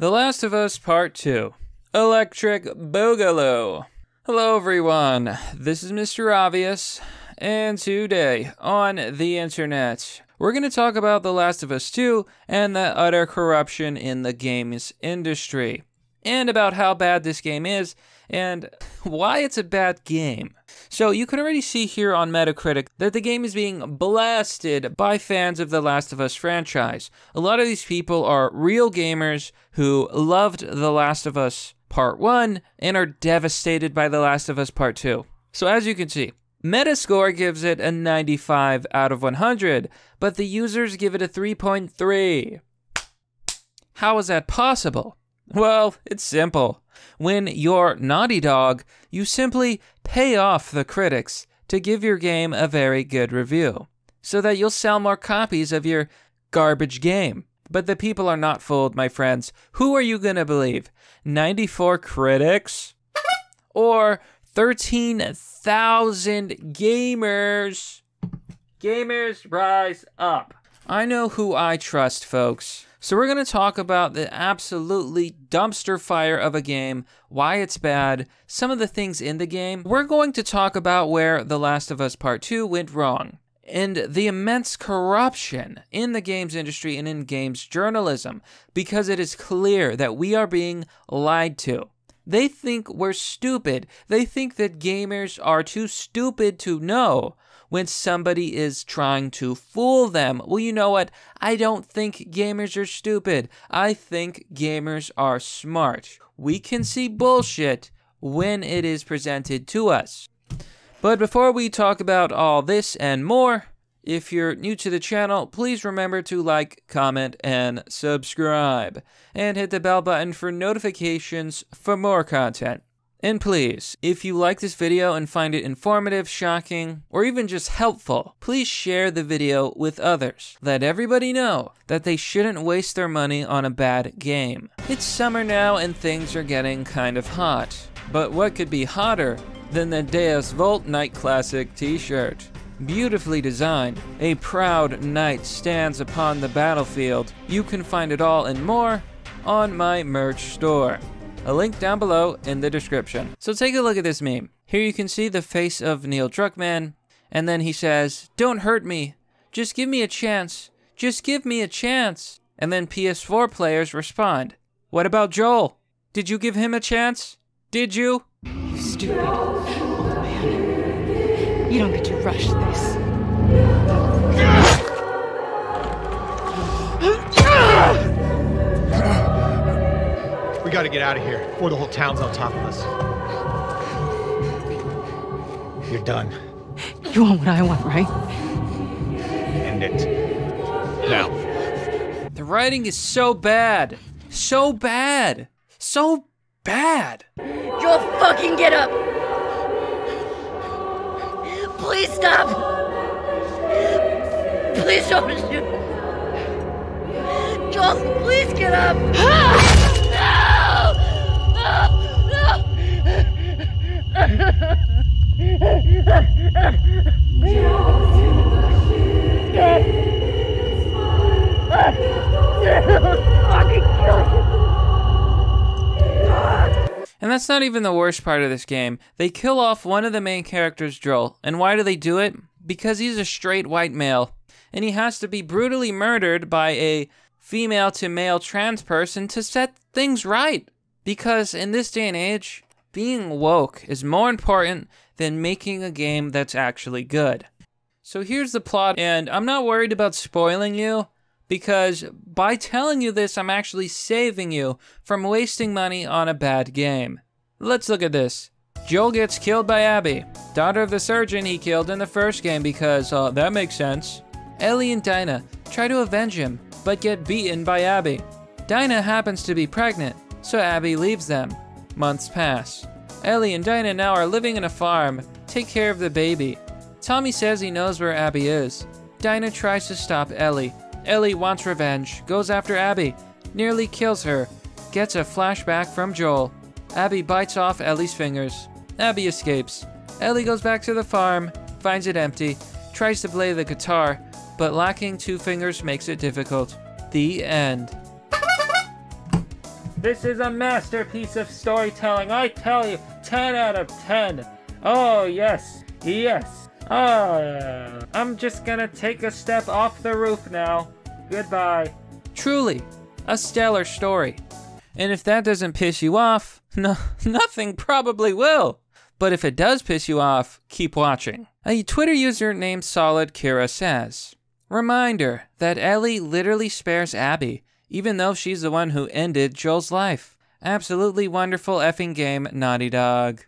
The Last of Us Part 2 Electric Boogaloo. Hello, everyone. This is Mr. Obvious, and today on the internet, we're going to talk about The Last of Us 2 and the utter corruption in the games industry and about how bad this game is and why it's a bad game. So you can already see here on Metacritic that the game is being blasted by fans of the Last of Us franchise. A lot of these people are real gamers who loved The Last of Us Part 1 and are devastated by The Last of Us Part 2. So as you can see, Metascore gives it a 95 out of 100, but the users give it a 3.3. How is that possible? Well, it's simple. When you're Naughty Dog, you simply pay off the critics to give your game a very good review, so that you'll sell more copies of your garbage game. But the people are not fooled, my friends. Who are you going to believe? 94 critics? Or 13,000 gamers? Gamers, rise up. I know who I trust, folks. So we're going to talk about the absolutely dumpster fire of a game, why it's bad, some of the things in the game. We're going to talk about where The Last of Us Part 2 went wrong and the immense corruption in the games industry and in games journalism because it is clear that we are being lied to. They think we're stupid. They think that gamers are too stupid to know when somebody is trying to fool them. Well, you know what? I don't think gamers are stupid. I think gamers are smart. We can see bullshit when it is presented to us. But before we talk about all this and more, if you're new to the channel, please remember to like, comment, and subscribe. And hit the bell button for notifications for more content. And please, if you like this video and find it informative, shocking, or even just helpful, please share the video with others. Let everybody know that they shouldn't waste their money on a bad game. It's summer now and things are getting kind of hot. But what could be hotter than the Deus Volt Night Classic t-shirt? Beautifully designed, a proud knight stands upon the battlefield. You can find it all and more on my merch store a link down below in the description. So take a look at this meme. Here you can see the face of Neil Druckmann, and then he says, Don't hurt me. Just give me a chance. Just give me a chance. And then PS4 players respond, What about Joel? Did you give him a chance? Did you? You stupid old man. You don't get to rush this. Ah! We gotta get out of here, before the whole town's on top of us. You're done. You want what I want, right? End it. Now. The writing is so bad. So bad. So bad. You'll fucking get up. Please stop. Please don't shoot. Joel, please get up. And that's not even the worst part of this game. They kill off one of the main characters, Droll. And why do they do it? Because he's a straight white male. And he has to be brutally murdered by a female to male trans person to set things right. Because in this day and age, being woke is more important than making a game that's actually good. So here's the plot, and I'm not worried about spoiling you because by telling you this, I'm actually saving you from wasting money on a bad game. Let's look at this. Joel gets killed by Abby, daughter of the surgeon he killed in the first game because, uh, that makes sense. Ellie and Dinah try to avenge him, but get beaten by Abby. Dinah happens to be pregnant, so Abby leaves them. Months pass. Ellie and Dinah now are living in a farm. Take care of the baby. Tommy says he knows where Abby is. Dinah tries to stop Ellie. Ellie wants revenge, goes after Abby, nearly kills her, gets a flashback from Joel. Abby bites off Ellie's fingers. Abby escapes. Ellie goes back to the farm, finds it empty, tries to play the guitar, but lacking two fingers makes it difficult. The end. This is a masterpiece of storytelling, I tell you, 10 out of 10. Oh, yes, yes. Uh, I'm just gonna take a step off the roof now. Goodbye. Truly, a stellar story. And if that doesn't piss you off, no, nothing probably will. But if it does piss you off, keep watching. A Twitter user named Solid Kira says, Reminder that Ellie literally spares Abby even though she's the one who ended Joel's life. Absolutely wonderful effing game, Naughty Dog.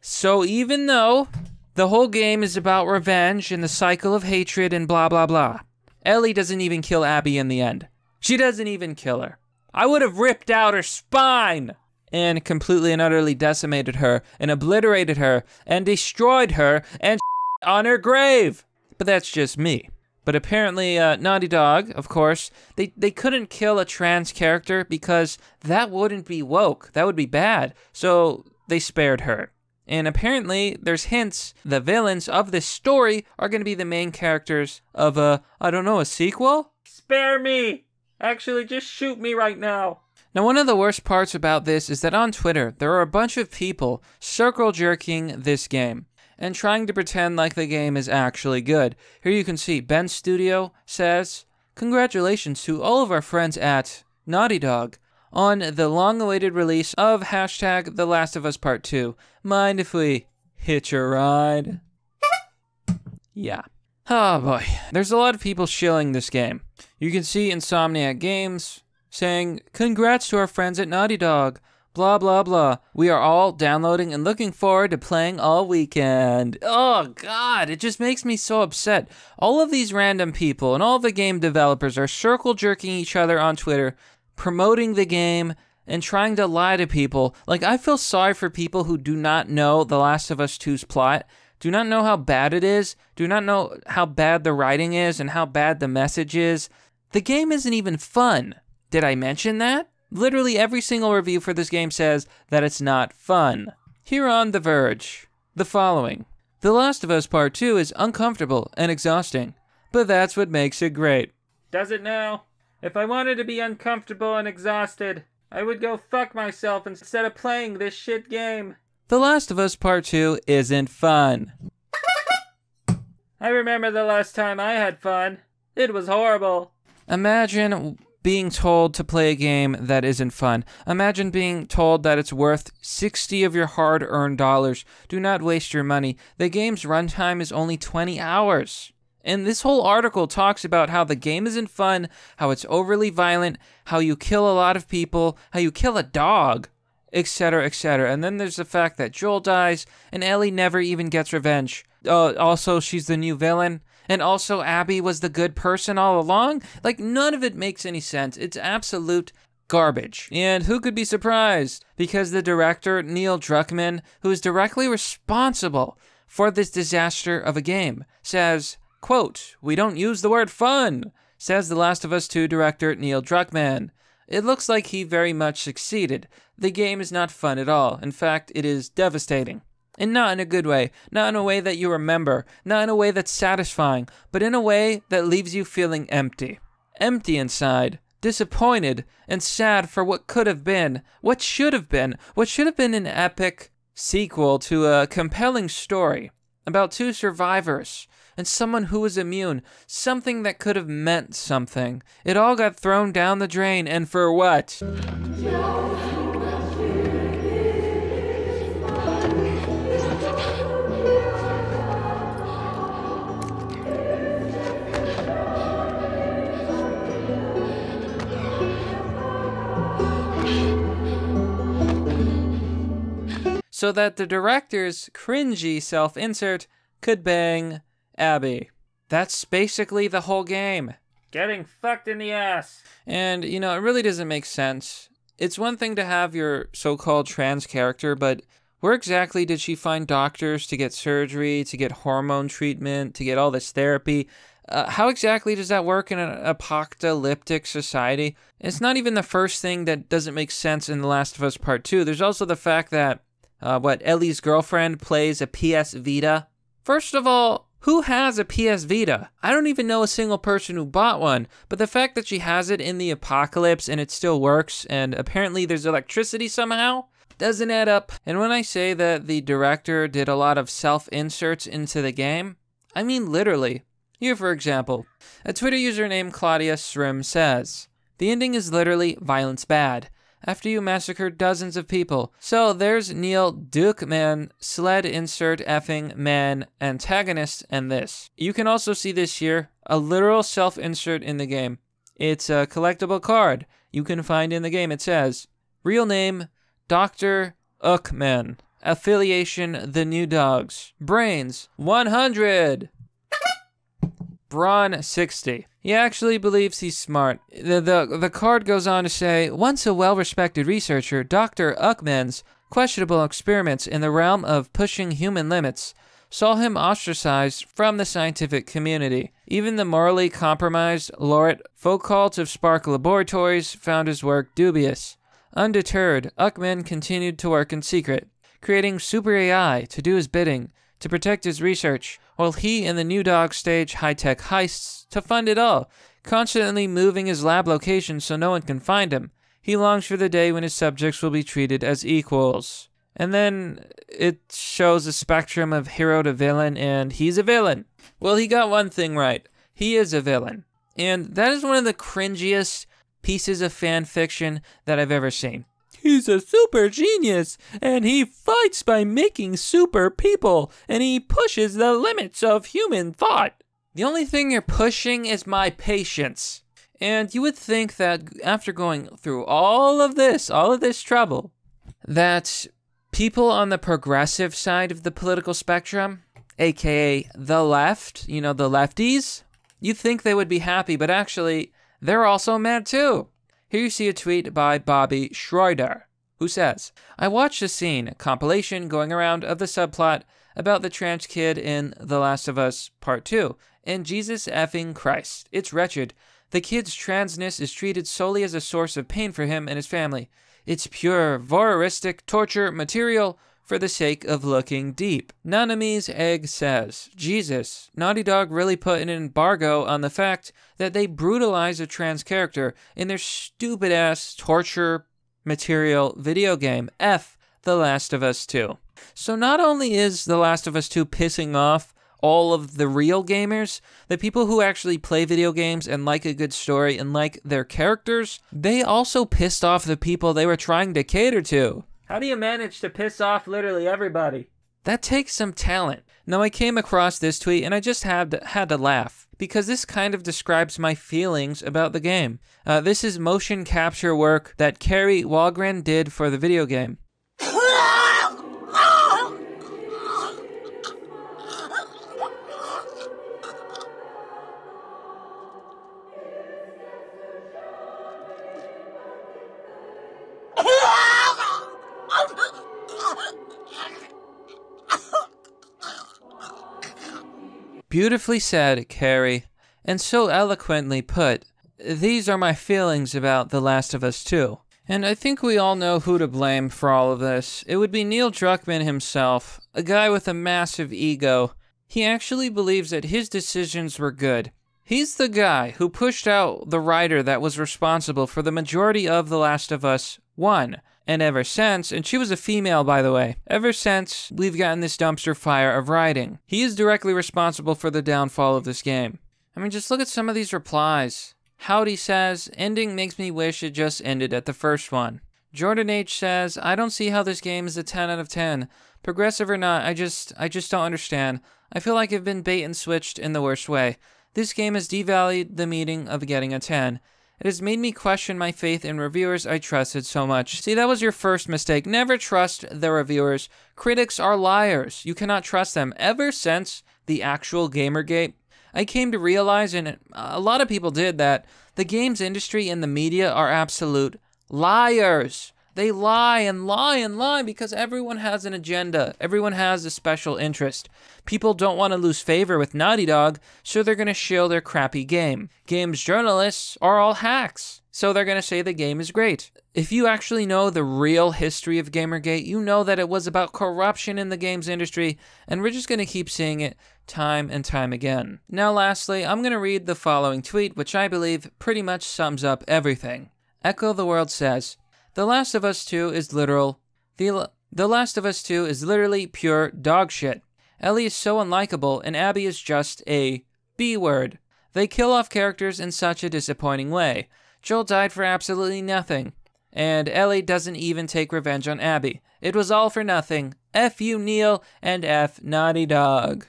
So even though the whole game is about revenge and the cycle of hatred and blah blah blah, Ellie doesn't even kill Abby in the end. She doesn't even kill her. I would have ripped out her spine and completely and utterly decimated her and obliterated her and destroyed her and on her grave. But that's just me. But apparently, uh, Naughty Dog, of course, they, they couldn't kill a trans character because that wouldn't be woke. That would be bad. So they spared her. And apparently, there's hints the villains of this story are going to be the main characters of a, I don't know, a sequel? Spare me! Actually, just shoot me right now. Now, one of the worst parts about this is that on Twitter, there are a bunch of people circle jerking this game and trying to pretend like the game is actually good. Here you can see Ben Studio says, Congratulations to all of our friends at Naughty Dog on the long awaited release of hashtag The Last of Us Part 2. Mind if we hitch a ride? yeah. Oh boy. There's a lot of people shilling this game. You can see Insomniac Games saying, Congrats to our friends at Naughty Dog Blah, blah, blah. We are all downloading and looking forward to playing all weekend. Oh, God, it just makes me so upset. All of these random people and all the game developers are circle jerking each other on Twitter, promoting the game, and trying to lie to people. Like, I feel sorry for people who do not know The Last of Us 2's plot, do not know how bad it is, do not know how bad the writing is, and how bad the message is. The game isn't even fun. Did I mention that? Literally every single review for this game says that it's not fun. Here on The Verge, the following The Last of Us Part 2 is uncomfortable and exhausting, but that's what makes it great. Does it now? If I wanted to be uncomfortable and exhausted, I would go fuck myself instead of playing this shit game. The Last of Us Part 2 isn't fun. I remember the last time I had fun. It was horrible. Imagine being told to play a game that isn't fun. Imagine being told that it's worth 60 of your hard earned dollars. Do not waste your money. The game's runtime is only 20 hours. And this whole article talks about how the game isn't fun, how it's overly violent, how you kill a lot of people, how you kill a dog, etc., etc. And then there's the fact that Joel dies and Ellie never even gets revenge. Uh, also, she's the new villain and also Abby was the good person all along? Like, none of it makes any sense. It's absolute garbage. And who could be surprised? Because the director, Neil Druckmann, who is directly responsible for this disaster of a game, says, quote, We don't use the word fun, says The Last of Us 2 director Neil Druckmann. It looks like he very much succeeded. The game is not fun at all. In fact, it is devastating. And not in a good way, not in a way that you remember, not in a way that's satisfying, but in a way that leaves you feeling empty. Empty inside, disappointed, and sad for what could have been, what should have been, what should have been an epic sequel to a compelling story about two survivors and someone who was immune, something that could have meant something. It all got thrown down the drain, and for what? so that the director's cringy self insert could bang Abby. That's basically the whole game. Getting fucked in the ass. And, you know, it really doesn't make sense. It's one thing to have your so called trans character, but where exactly did she find doctors to get surgery, to get hormone treatment, to get all this therapy? Uh, how exactly does that work in an apocalyptic society? It's not even the first thing that doesn't make sense in The Last of Us Part 2. There's also the fact that uh, what Ellie's girlfriend plays a PS Vita. First of all, who has a PS Vita? I don't even know a single person who bought one, but the fact that she has it in the apocalypse and it still works, and apparently there's electricity somehow, doesn't add up. And when I say that the director did a lot of self inserts into the game, I mean literally. Here, for example, a Twitter user named Claudia Srim says, The ending is literally violence bad after you massacred dozens of people. So there's Neil Dukeman, sled insert effing man antagonist, and this. You can also see this here, a literal self insert in the game. It's a collectible card you can find in the game. It says, real name, Dr. Uckman. Affiliation, the new dogs. Brains, 100. Brawn, 60. He actually believes he's smart. The, the, the card goes on to say, once a well-respected researcher, Dr. Uckman's questionable experiments in the realm of pushing human limits saw him ostracized from the scientific community. Even the morally compromised laureate Foucault of Spark Laboratories found his work dubious. Undeterred, Uckman continued to work in secret, creating Super AI to do his bidding, to protect his research, while he and the new dog stage high tech heists to fund it all, constantly moving his lab location so no one can find him. He longs for the day when his subjects will be treated as equals. And then it shows a spectrum of hero to villain, and he's a villain. Well, he got one thing right he is a villain. And that is one of the cringiest pieces of fan fiction that I've ever seen. He's a super genius, and he fights by making super people, and he pushes the limits of human thought. The only thing you're pushing is my patience. And you would think that after going through all of this, all of this trouble, that people on the progressive side of the political spectrum, aka the left, you know, the lefties, you'd think they would be happy, but actually, they're also mad too. Here you see a tweet by Bobby Schroeder, who says, I watched a scene, a compilation going around of the subplot about the trans kid in The Last of Us Part 2, and Jesus effing Christ. It's wretched. The kid's transness is treated solely as a source of pain for him and his family. It's pure, voyeuristic torture material for the sake of looking deep. Nanami's egg says, Jesus, Naughty Dog really put an embargo on the fact that they brutalize a trans character in their stupid ass torture material video game. F The Last of Us 2. So not only is The Last of Us 2 pissing off all of the real gamers, the people who actually play video games and like a good story and like their characters, they also pissed off the people they were trying to cater to. How do you manage to piss off literally everybody? That takes some talent. Now, I came across this tweet and I just had to, had to laugh because this kind of describes my feelings about the game. Uh, this is motion capture work that Kerry Walgren did for the video game. Beautifully said, Carrie, and so eloquently put. These are my feelings about The Last of Us 2. And I think we all know who to blame for all of this. It would be Neil Druckmann himself, a guy with a massive ego. He actually believes that his decisions were good. He's the guy who pushed out the writer that was responsible for the majority of The Last of Us 1. And ever since, and she was a female, by the way, ever since, we've gotten this dumpster fire of writing. He is directly responsible for the downfall of this game. I mean, just look at some of these replies. Howdy says, ending makes me wish it just ended at the first one. Jordan H says, I don't see how this game is a 10 out of 10. Progressive or not, I just, I just don't understand. I feel like I've been bait and switched in the worst way. This game has devalued the meaning of getting a 10. It has made me question my faith in reviewers I trusted so much. See, that was your first mistake. Never trust the reviewers. Critics are liars. You cannot trust them. Ever since the actual Gamergate, I came to realize, and a lot of people did, that the games industry and the media are absolute liars. They lie and lie and lie because everyone has an agenda. Everyone has a special interest. People don't want to lose favor with Naughty Dog, so they're going to shill their crappy game. Games journalists are all hacks, so they're going to say the game is great. If you actually know the real history of Gamergate, you know that it was about corruption in the games industry, and we're just going to keep seeing it time and time again. Now, lastly, I'm going to read the following tweet, which I believe pretty much sums up everything. Echo the World says, the Last of Us 2 is literal. The, the Last of Us 2 is literally pure dog shit. Ellie is so unlikable, and Abby is just a B word. They kill off characters in such a disappointing way. Joel died for absolutely nothing. And Ellie doesn't even take revenge on Abby. It was all for nothing. F you, Neil, and F Naughty Dog.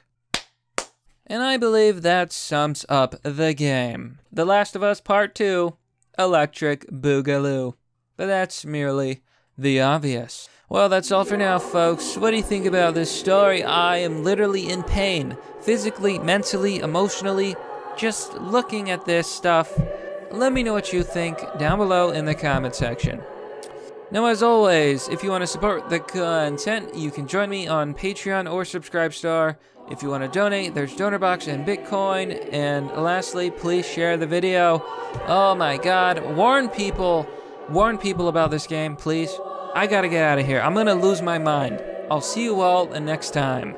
And I believe that sums up the game. The Last of Us Part 2 Electric Boogaloo. But that's merely the obvious. Well, that's all for now, folks. What do you think about this story? I am literally in pain, physically, mentally, emotionally, just looking at this stuff. Let me know what you think down below in the comment section. Now, as always, if you want to support the content, you can join me on Patreon or Subscribestar. If you want to donate, there's DonorBox and Bitcoin. And lastly, please share the video. Oh my god, warn people Warn people about this game, please. I gotta get out of here. I'm gonna lose my mind. I'll see you all next time.